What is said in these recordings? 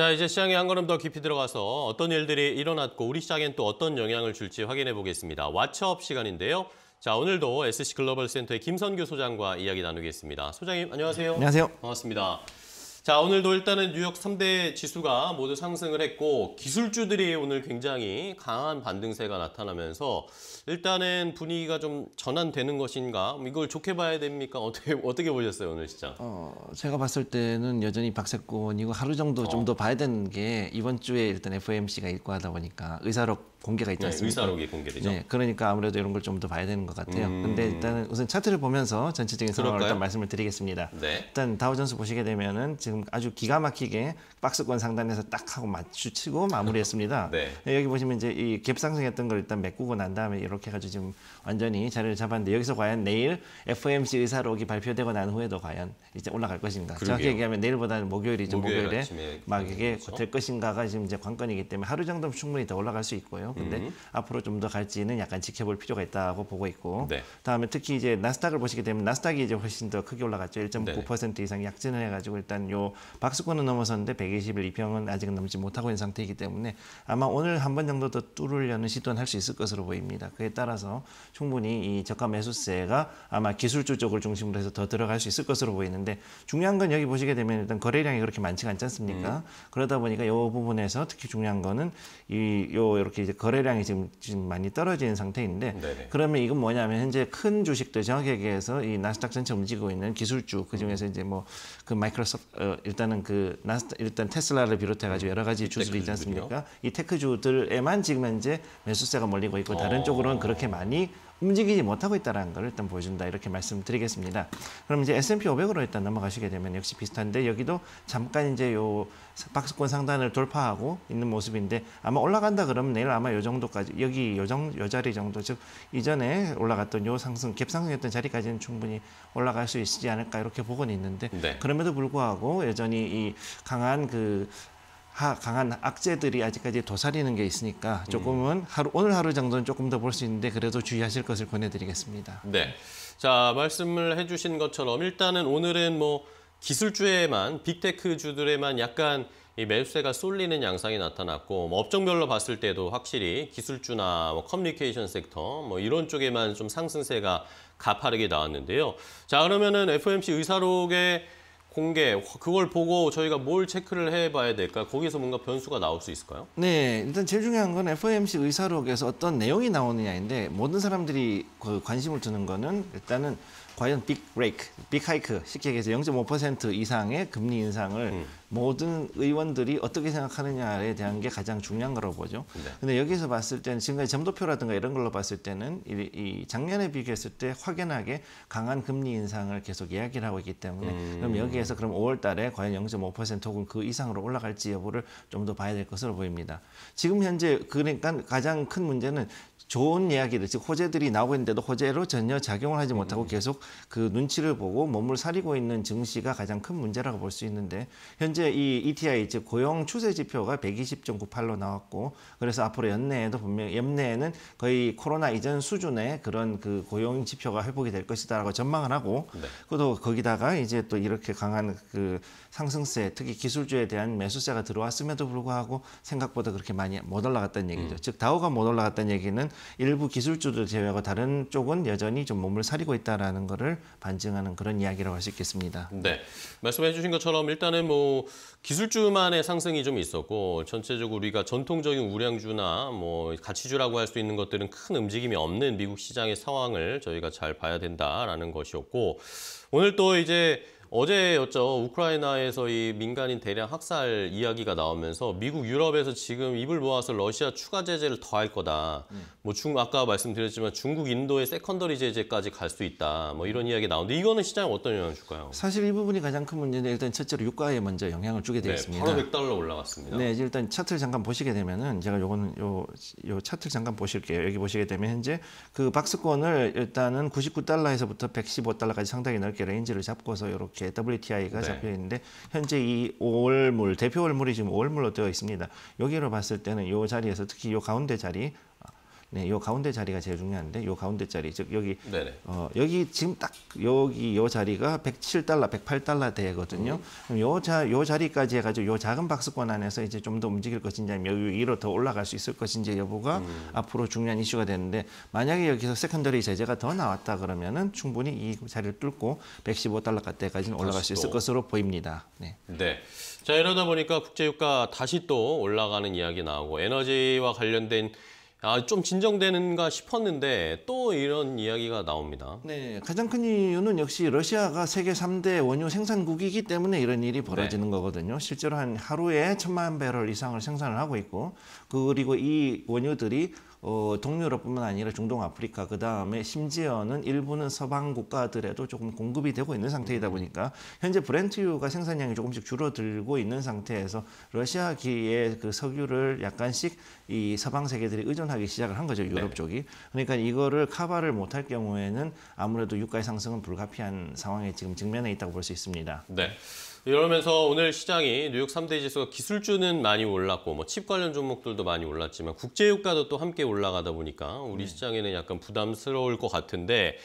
자, 이제 시장에 한 걸음 더 깊이 들어가서 어떤 일들이 일어났고 우리 시장엔 또 어떤 영향을 줄지 확인해 보겠습니다. 왓츠업 시간인데요. 자, 오늘도 SC 글로벌 센터의 김선규 소장과 이야기 나누겠습니다. 소장님, 안녕하세요. 안녕하세요. 반갑습니다. 자 오늘도 일단은 뉴욕 3대 지수가 모두 상승을 했고 기술주들이 오늘 굉장히 강한 반등세가 나타나면서 일단은 분위기가 좀 전환되는 것인가 이걸 좋게 봐야 됩니까? 어떻게 어떻게 보셨어요 오늘 시장? 어, 제가 봤을 때는 여전히 박세권이고 하루 정도 좀더 어. 봐야 되는 게 이번 주에 일단 FOMC가 있고 하다 보니까 의사록 공개가 있지 네, 않습니까? 네, 의사록이 공개되죠. 네, 그러니까 아무래도 이런 걸 좀 더 봐야 되는 것 같아요. 음... 근데 일단은 우선 차트를 보면서 전체적인 상황을 일단 말씀을 드리겠습니다. 네. 일단 다우전스 보시게 되면은 지금 아주 기가 막히게 박스권 상단에서 딱 하고 맞추치고 마무리했습니다. 네. 예, 여기 보시면 이제 이 갭상승했던 걸 일단 메꾸고 난 다음에 이렇게 해가지고 지금 완전히 자리를 잡았는데 여기서 과연 내일 FOMC 의사록이 발표되고 난 후에도 과연 이제 올라갈 것인가. 그러게요. 정확히 얘기하면 내일보다는 목요일이죠. 목요일 에막 이게 그렇죠? 될 것인가가 지금 이제 관건이기 때문에 하루 정도면 충분히 더 올라갈 수 있고요. 근데 음. 앞으로 좀 더 갈지는 약간 지켜볼 필요가 있다고 보고 있고 네. 다음에 특히 이제 나스닥을 보시게 되면 나스닥이 이제 훨씬 더 크게 올라갔죠. 1.9% 이상 약진을 해가지고 일단 요 기로 박스권은 넘어섰는데 121 2평은 아직은 넘지 못하고 있는 상태이기 때문에 아마 오늘 한 번 정도 더 뚫으려는 시도는 할 수 있을 것으로 보입니다. 그에 따라서 충분히 이 저가 매수세가 아마 기술주 쪽을 중심으로 해서 더 들어갈 수 있을 것으로 보이는데 중요한 건 여기 보시게 되면 일단 거래량이 그렇게 많지가 않지 않습니까? 음. 네. 그러다 보니까 이 부분에서 특히 중요한 거는 이 요 이렇게 이제 거래량이 지금 지금 많이 떨어지는 상태인데 네네. 그러면 이건 뭐냐면 현재 큰 주식들 정확히 얘기해서 이 나스닥 전체 움직이고 있는 기술주 그중에서 이제 뭐 그 마이크로소프트 어, 일단은 그 나스 일단 테슬라를 비롯해 가지고 여러 가지 음, 주들이 있지 않습니까? 이 테크주들에만 지금 현재 매수세가 몰리고 있고 다른 어. 쪽으로는 그렇게 많이 움직이지 못하고 있다는 걸 일단 보여준다 이렇게 말씀드리겠습니다. 그럼 이제 S&P 500으로 일단 넘어가시게 되면 역시 비슷한데 여기도 잠깐 이제 요 박스권 상단을 돌파하고 있는 모습인데 아마 올라간다 그러면 내일 아마 요 정도까지 여기 요정 요 자리 정도 즉 이전에 올라갔던 요 상승 갭상승했던 자리까지는 충분히 올라갈 수 있지 않을까 이렇게 보고는 있는데 네. 그럼에도 불구하고 여전히 이 강한 그 하, 강한 악재들이 아직까지 도사리는 게 있으니까 음. 조금은 하루, 오늘 하루 정도는 조금 더 볼 수 있는데 그래도 주의하실 것을 권해드리겠습니다. 네. 자, 말씀을 해주신 것처럼 일단은 오늘은 뭐 기술주에만, 빅테크주들에만 약간 이 매수세가 쏠리는 양상이 나타났고 뭐 업종별로 봤을 때도 확실히 기술주나 뭐 커뮤니케이션 섹터 뭐 이런 쪽에만 좀 상승세가 가파르게 나왔는데요. 자, 그러면은 FOMC 의사록에 공개 그걸 보고 저희가 뭘 체크를 해봐야 될까? 거기서 뭔가 변수가 나올 수 있을까요? 네, 일단 제일 중요한 건 FOMC 의사록에서 어떤 내용이 나오느냐인데 모든 사람들이 그 관심을 두는 거는 일단은 과연 빅 브레이크, 빅 하이크, 쉽게 얘기해서 0.5% 이상의 금리 인상을 음. 모든 의원들이 어떻게 생각하느냐에 대한 게 가장 중요한 거라고 보죠. 네. 근데 여기서 봤을 때는 지금까지 점도표라든가 이런 걸로 봤을 때는 이, 이 작년에 비교했을 때 확연하게 강한 금리 인상을 계속 이야기를 하고 있기 때문에 음. 그럼 여기에서 그럼 5월 달에 과연 0.5% 혹은 그 이상으로 올라갈지 여부를 좀 더 봐야 될 것으로 보입니다. 지금 현재 그러니까 가장 큰 문제는 좋은 이야기들, 즉 호재들이 나오고 있는데도 호재로 전혀 작용을 하지 못하고 음. 계속 그 눈치를 보고 몸을 사리고 있는 증시가 가장 큰 문제라고 볼 수 있는데 현재 이 ETI, 즉 고용 추세 지표가 120.98로 나왔고 그래서 앞으로 연내에도 분명히 연내에는 거의 코로나 이전 수준의 그런 그 고용 지표가 회복이 될 것이다라고 전망을 하고 네. 또 거기다가 이제 또 이렇게 강한 그 상승세, 특히 기술주에 대한 매수세가 들어왔음에도 불구하고 생각보다 그렇게 많이 못 올라갔다는 얘기죠. 음. 즉 다우가 못 올라갔다는 얘기는 일부 기술주들 제외하고 다른 쪽은 여전히 좀 몸을 사리고 있다라는 것을 반증하는 그런 이야기라고 할 수 있겠습니다. 네, 말씀해주신 것처럼 일단은 뭐 기술주만의 상승이 좀 있었고 전체적으로 우리가 전통적인 우량주나 뭐 가치주라고 할 수 있는 것들은 큰 움직임이 없는 미국 시장의 상황을 저희가 잘 봐야 된다라는 것이었고 오늘 또 이제 어제였죠. 우크라이나에서 이 민간인 대량 학살 이야기가 나오면서 미국 유럽에서 지금 입을 모아서 러시아 추가 제재를 더할 거다. 음. 뭐 중, 아까 말씀드렸지만 중국 인도의 세컨더리 제재까지 갈 수 있다. 뭐 이런 이야기 나오는데 이거는 시장에 어떤 영향을 줄까요? 사실 이 부분이 가장 큰문제는 일단 첫째로 유가에 먼저 영향을 주게 되어 있습니다. 네, 바로 100달러 올라갔습니다. 네, 일단 차트를 잠깐 보시게 되면은 제가 요거는 요, 요 차트를 잠깐 보실게요. 여기 보시게 되면 현재 그 박스권을 일단은 99달러에서부터 115달러까지 상당히 넓게 레인지를 잡고서 이렇게 이렇게 WTI가 네. 잡혀 있는데 현재 이월물 대표 월물이 지금 월물로 되어 있습니다. 여기로 봤을 때는 이 자리에서 특히 이 가운데 자리 네, 요 가운데 자리가 제일 중요한데 요 가운데 자리 즉 여기 네네. 어 여기 지금 딱 여기 요 자리가 107달러, 108달러 되거든요. 음. 그럼 요자 요 자리까지 해 가지고 요 작은 박스권 안에서 이제 좀 더 움직일 것인지 아니면 여 위로 더 올라갈 수 있을 것인지 여부가 음. 앞으로 중요한 이슈가 되는데 만약에 여기서 세컨더리 제재가 더 나왔다 그러면은 충분히 이 자리를 뚫고 115달러 때까지는 올라갈 수 있을 것으로 보입니다. 네. 네. 자, 이러다 보니까 국제유가 다시 또 올라가는 이야기 나오고 에너지와 관련된 아, 좀 진정되는가 싶었는데 또 이런 이야기가 나옵니다. 네, 가장 큰 이유는 역시 러시아가 세계 3대 원유 생산국이기 때문에 이런 일이 벌어지는 네. 거거든요. 실제로 한 하루에 천만 배럴 이상을 생산을 하고 있고 그리고 이 원유들이 어, 동유럽뿐만 아니라 중동 아프리카 그다음에 심지어는 일부는 서방 국가들에도 조금 공급이 되고 있는 상태이다 음. 보니까 현재 브렌트유가 생산량이 조금씩 줄어들고 있는 상태에서 러시아기의 그 석유를 약간씩 이 서방 세계들이 의존하기 시작을 한 거죠 유럽 네. 쪽이 그러니까 이거를 카바를 못할 경우에는 아무래도 유가의 상승은 불가피한 상황에 지금 직면해 있다고 볼 수 있습니다. 네. 이러면서 오늘 시장이 뉴욕 3대 지수가 기술주는 많이 올랐고 뭐 칩 관련 종목들도 많이 올랐지만 국제유가도 또 함께 올라가다 보니까 우리 음. 시장에는 약간 부담스러울 것 같은데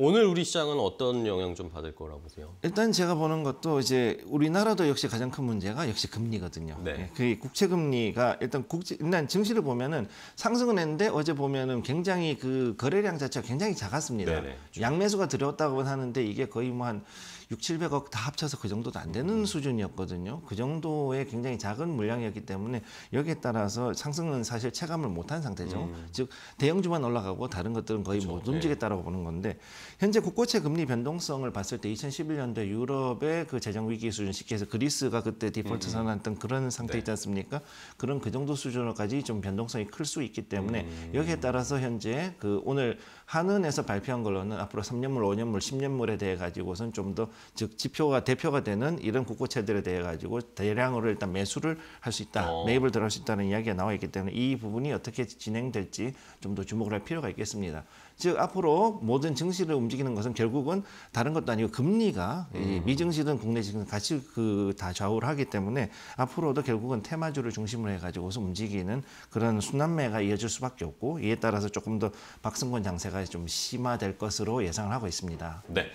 오늘 우리 시장은 어떤 영향 좀 받을 거라고 보세요? 일단 제가 보는 것도 이제 우리나라도 역시 가장 큰 문제가 역시 금리거든요. 네. 그 국채 금리가 일단 국제 일단 증시를 보면은 상승은 했는데 어제 보면은 굉장히 그 거래량 자체가 굉장히 작았습니다. 네네. 양매수가 들어왔다고 하는데 이게 거의 뭐한 6, 700억 다 합쳐서 그 정도도 안 되는 수준이었거든요. 그 정도의 굉장히 작은 물량이었기 때문에 여기에 따라서 상승은 사실 체감을 못 한 상태죠. 음. 즉 대형주만 올라가고 다른 것들은 거의 그렇죠. 못 움직였다라고 네. 보는 건데 현재 국고채 금리 변동성을 봤을 때 2011년도에 유럽의 그 재정 위기 수준 쉽게 해서 그리스가 그때 디폴트 음. 선언했던 음. 그런 상태 네. 있지 않습니까? 그런 그 정도 수준까지 으로좀 변동성이 클 수 있기 때문에 음. 여기에 따라서 현재 그 오늘 한은에서 발표한 걸로는 앞으로 3년물, 5년물, 10년물에 대해 가지고선 좀 더 즉 지표가 대표가 되는 이런 국고채들에 대해 가지고 대량으로 일단 매수를 할 수 있다, 어. 매입을 들어갈 수 있다는 이야기가 나와 있기 때문에 이 부분이 어떻게 진행될지 좀 더 주목을 할 필요가 있겠습니다. 즉 앞으로 모든 증시를 움직이는 것은 결국은 다른 것도 아니고 금리가 음. 미증시든 국내 증시든 같이 그 다 좌우를 하기 때문에 앞으로도 결국은 테마주를 중심으로 해가지고서 움직이는 그런 순환매가 이어질 수밖에 없고 이에 따라서 조금 더 박승권 장세가 변화가 좀 심화될 것으로 예상을 하고 있습니다. 네.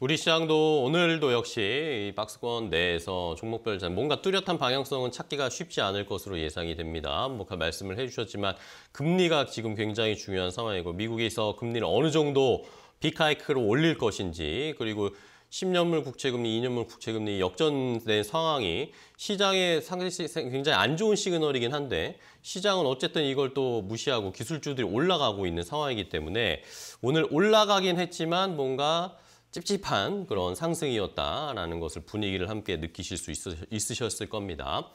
우리 시장도 오늘도 역시 박스권 내에서 종목별 뭔가 뚜렷한 방향성은 찾기가 쉽지 않을 것으로 예상이 됩니다. 뭐 말씀을 해주셨지만 금리가 지금 굉장히 중요한 상황이고 미국에서 금리를 어느 정도 빅하이크로 올릴 것인지 그리고 10년물 국채금리, 2년물 국채금리 역전된 상황이 시장에 상당히 굉장히 안 좋은 시그널이긴 한데 시장은 어쨌든 이걸 또 무시하고 기술주들이 올라가고 있는 상황이기 때문에 오늘 올라가긴 했지만 뭔가 찝찝한 그런 상승이었다라는 것을 분위기를 함께 느끼실 수 있으셨을 겁니다.